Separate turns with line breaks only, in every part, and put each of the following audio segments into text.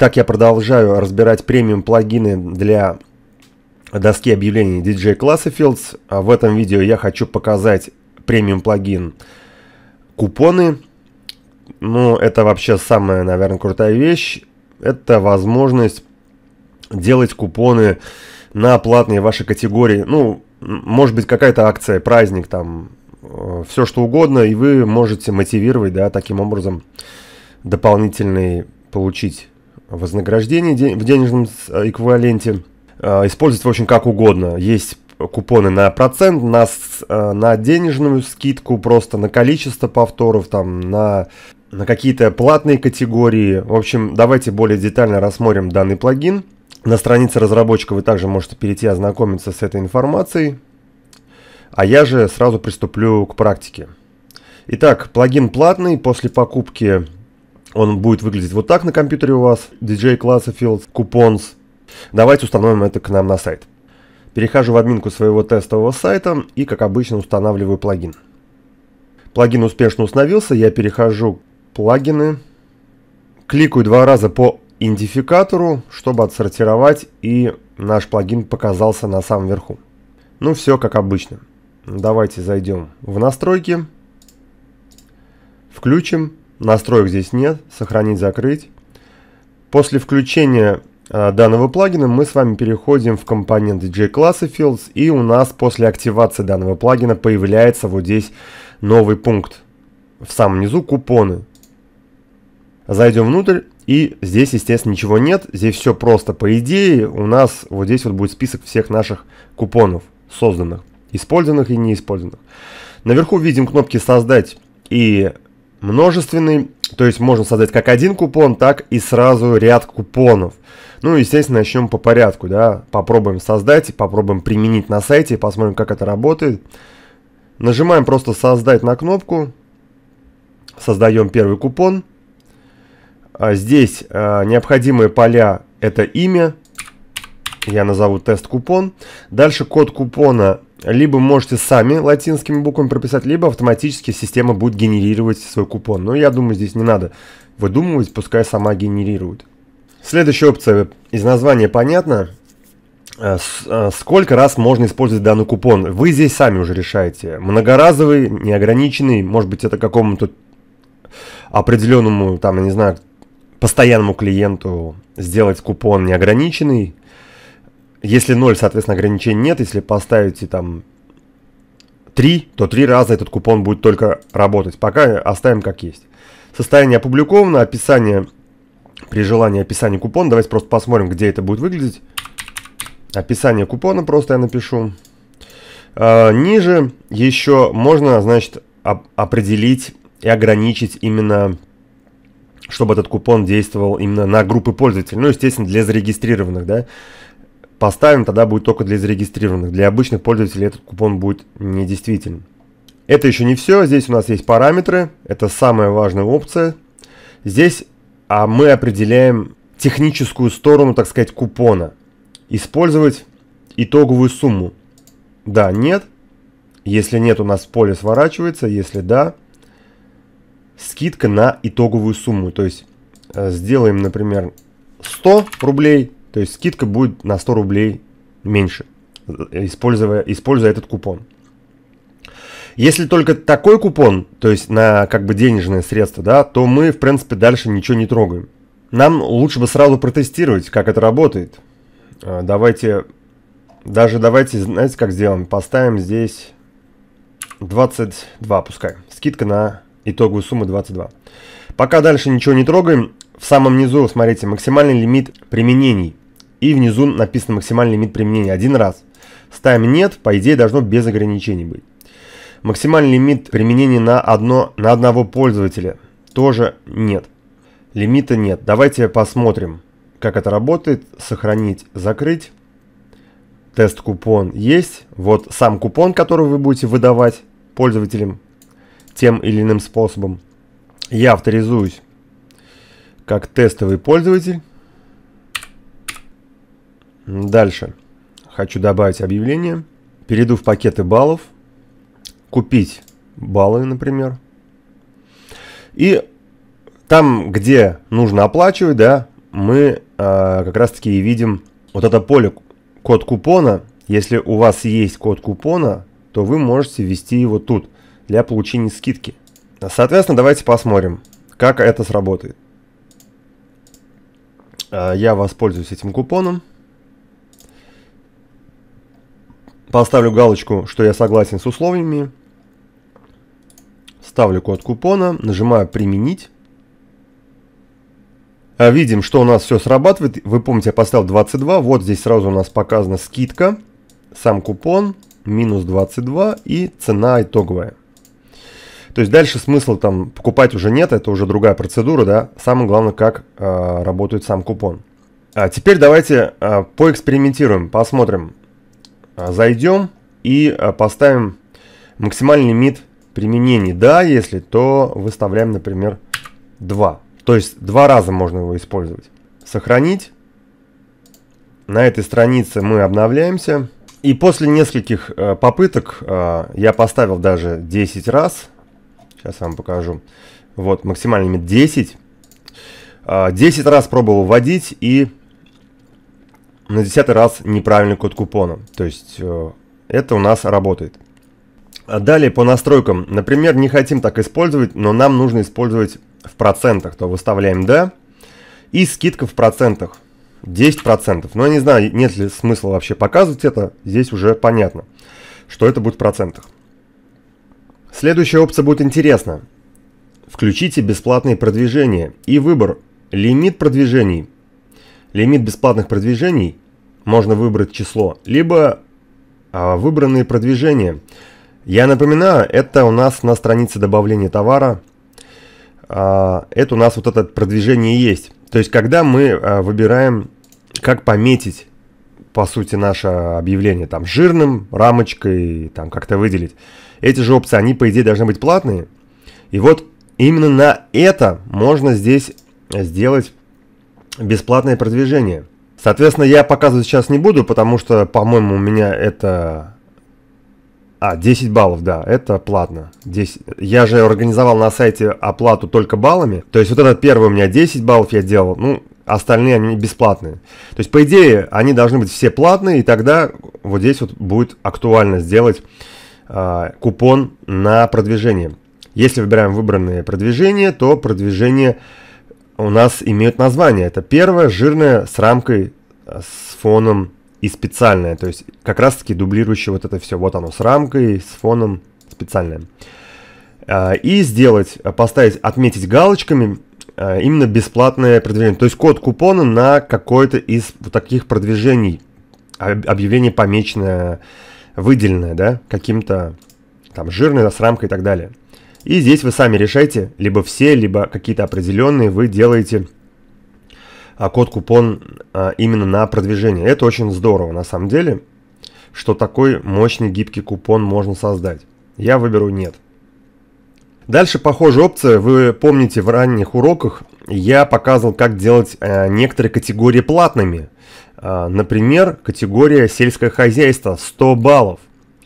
Так я продолжаю разбирать премиум плагины для доски объявлений DJ Classifields. А в этом видео я хочу показать премиум плагин купоны. Ну, это вообще самая, наверное, крутая вещь. Это возможность делать купоны на платные ваши категории. Ну, может быть, какая-то акция, праздник там, э, все что угодно, и вы можете мотивировать, да, таким образом дополнительный получить вознаграждение в денежном э, эквиваленте. Э, Использовать, в общем, как угодно. Есть купоны на процент, на, э, на денежную скидку, просто на количество повторов, там, на, на какие-то платные категории. В общем, давайте более детально рассмотрим данный плагин. На странице разработчика вы также можете перейти ознакомиться с этой информацией. А я же сразу приступлю к практике. Итак, плагин платный. После покупки он будет выглядеть вот так на компьютере у вас. DJ класса Fields, Coupons. Давайте установим это к нам на сайт. Перехожу в админку своего тестового сайта и, как обычно, устанавливаю плагин. Плагин успешно установился. Я перехожу к плагины. Кликаю два раза по идентификатору, чтобы отсортировать, и наш плагин показался на самом верху. Ну все как обычно. Давайте зайдем в настройки, включим Настроек здесь нет. Сохранить, закрыть. После включения э, данного плагина мы с вами переходим в компонент J-класса Fields и у нас после активации данного плагина появляется вот здесь новый пункт. В самом низу купоны. Зайдем внутрь и здесь, естественно, ничего нет. Здесь все просто. По идее у нас вот здесь вот будет список всех наших купонов созданных, использованных и неиспользованных. Наверху видим кнопки «Создать» и множественный, то есть можно создать как один купон, так и сразу ряд купонов. Ну, естественно, начнем по порядку, да, попробуем создать, попробуем применить на сайте, посмотрим, как это работает. Нажимаем просто «Создать» на кнопку, создаем первый купон. А, здесь а, необходимые поля – это имя, я назову тест-купон. Дальше код купона либо можете сами латинскими буквами прописать, либо автоматически система будет генерировать свой купон. Но я думаю, здесь не надо выдумывать, пускай сама генерирует. Следующая опция из названия понятно, э, э, Сколько раз можно использовать данный купон? Вы здесь сами уже решаете. Многоразовый, неограниченный, может быть это какому-то определенному, там, я не знаю, постоянному клиенту сделать купон неограниченный, если 0, соответственно, ограничений нет. Если поставите там 3, то 3 раза этот купон будет только работать. Пока оставим как есть. Состояние опубликовано, описание, при желании описание купона. Давайте просто посмотрим, где это будет выглядеть. Описание купона просто я напишу. Э, ниже еще можно, значит, оп определить и ограничить именно чтобы этот купон действовал именно на группы пользователей. Ну, естественно, для зарегистрированных, да поставим, тогда будет только для зарегистрированных. Для обычных пользователей этот купон будет недействителен. Это еще не все. Здесь у нас есть параметры. Это самая важная опция. Здесь а мы определяем техническую сторону, так сказать, купона. Использовать итоговую сумму. Да, нет. Если нет, у нас поле сворачивается. Если да, скидка на итоговую сумму. То есть э, сделаем, например, 100 рублей – то есть скидка будет на 100 рублей меньше, используя, используя этот купон. Если только такой купон, то есть на как бы денежное средство, да, то мы, в принципе, дальше ничего не трогаем. Нам лучше бы сразу протестировать, как это работает. А, давайте, даже давайте, знаете, как сделаем? Поставим здесь 22, пускай. Скидка на итоговую сумму 22. Пока дальше ничего не трогаем. В самом низу, смотрите, максимальный лимит применений. И внизу написано максимальный лимит применения один раз. Ставим нет, по идее должно без ограничений быть. Максимальный лимит применения на, одно, на одного пользователя тоже нет. Лимита нет. Давайте посмотрим, как это работает. Сохранить, закрыть. Тест-купон есть. Вот сам купон, который вы будете выдавать пользователям тем или иным способом. Я авторизуюсь как тестовый пользователь. Дальше. Хочу добавить объявление. Перейду в пакеты баллов. Купить баллы, например. И там, где нужно оплачивать, да, мы э, как раз таки и видим вот это поле код купона. Если у вас есть код купона, то вы можете ввести его тут для получения скидки. Соответственно, давайте посмотрим, как это сработает. А, я воспользуюсь этим купоном. Поставлю галочку, что я согласен с условиями. Ставлю код купона, нажимаю «Применить». А видим, что у нас все срабатывает. Вы помните, я поставил 22. Вот здесь сразу у нас показана скидка, сам купон, минус 22 и цена итоговая. То есть дальше смысла там покупать уже нет, это уже другая процедура, да. Самое главное, как э, работает сам купон. А теперь давайте э, поэкспериментируем, посмотрим, а, зайдем и а, поставим максимальный лимит применений. Да, если, то выставляем, например, 2. То есть два раза можно его использовать. Сохранить. На этой странице мы обновляемся. И после нескольких а, попыток я поставил даже 10 раз. Сейчас я вам покажу. Вот, максимальный лимит 10. Э, 10 раз пробовал вводить и на 10 раз неправильный код купона. То есть э, это у нас работает. А далее по настройкам. Например, не хотим так использовать, но нам нужно использовать в процентах. То выставляем «да» и скидка в процентах. 10%. Но я не знаю, нет ли смысла вообще показывать это. Здесь уже понятно, что это будет в процентах. Следующая опция будет интересна. Включите бесплатные продвижения и выбор лимит продвижений. Лимит бесплатных продвижений можно выбрать число, либо а, выбранные продвижения. Я напоминаю, это у нас на странице добавления товара, а, это у нас вот это продвижение есть. То есть, когда мы а, выбираем, как пометить, по сути, наше объявление там жирным, рамочкой, там как-то выделить. Эти же опции, они, по идее, должны быть платные. И вот именно на это можно здесь сделать бесплатное продвижение. Соответственно, я показывать сейчас не буду, потому что, по-моему, у меня это... А, 10 баллов, да, это платно. 10... Я же организовал на сайте оплату только баллами. То есть вот этот первый у меня 10 баллов я делал, ну, остальные они бесплатные. То есть, по идее, они должны быть все платные, и тогда вот здесь вот будет актуально сделать э, купон на продвижение. Если выбираем выбранные продвижения, то продвижение у нас имеют название. Это первое жирное с рамкой, э, с фоном и специальное. То есть как раз таки дублирующее вот это все. Вот оно с рамкой, с фоном, специальное. Э, и сделать, э, поставить, отметить галочками именно бесплатное продвижение. То есть код купона на какое-то из вот таких продвижений. Объявление помеченное, выделенное, да, каким-то там жирное, с рамкой и так далее. И здесь вы сами решаете, либо все, либо какие-то определенные вы делаете а, код-купон а, именно на продвижение. Это очень здорово на самом деле, что такой мощный гибкий купон можно создать. Я выберу нет. Дальше похожая опция, вы помните в ранних уроках, я показывал, как делать э, некоторые категории платными. Э, например, категория сельское хозяйство 100 баллов.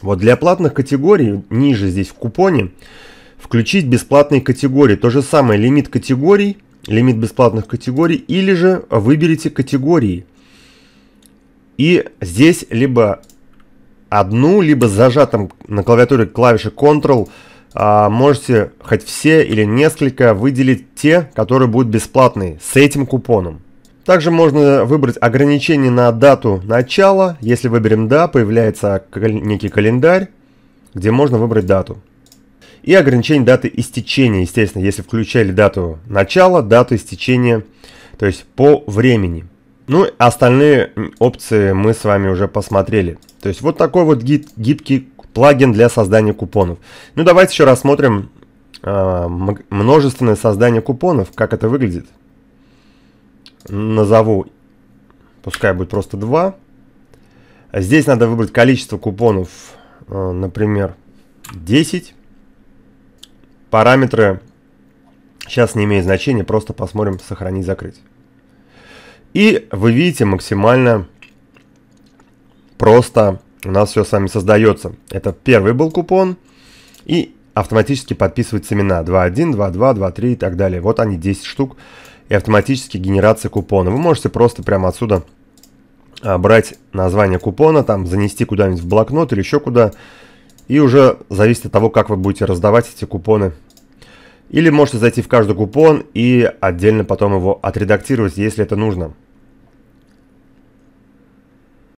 Вот для платных категорий, ниже здесь в купоне, включить бесплатные категории. То же самое, лимит категорий, лимит бесплатных категорий, или же выберите категории. И здесь либо одну, либо с зажатым на клавиатуре клавиши Ctrl а, можете хоть все или несколько выделить те, которые будут бесплатные с этим купоном. Также можно выбрать ограничение на дату начала. Если выберем «Да», появляется некий календарь, где можно выбрать дату и ограничение даты истечения, естественно, если включали дату начала, дату истечения, то есть по времени. Ну, остальные опции мы с вами уже посмотрели. То есть вот такой вот гид, гибкий плагин для создания купонов. Ну, давайте еще рассмотрим э, множественное создание купонов, как это выглядит. Назову, пускай будет просто 2. Здесь надо выбрать количество купонов, э, например, 10. Параметры сейчас не имеют значения, просто посмотрим сохранить, закрыть. И вы видите максимально просто у нас все с вами создается. Это первый был купон и автоматически подписываются имена 2.1, 2.2, 2.3 и так далее. Вот они 10 штук и автоматически генерация купона. Вы можете просто прямо отсюда а, брать название купона, там занести куда-нибудь в блокнот или еще куда и уже зависит от того, как вы будете раздавать эти купоны. Или можете зайти в каждый купон и отдельно потом его отредактировать, если это нужно.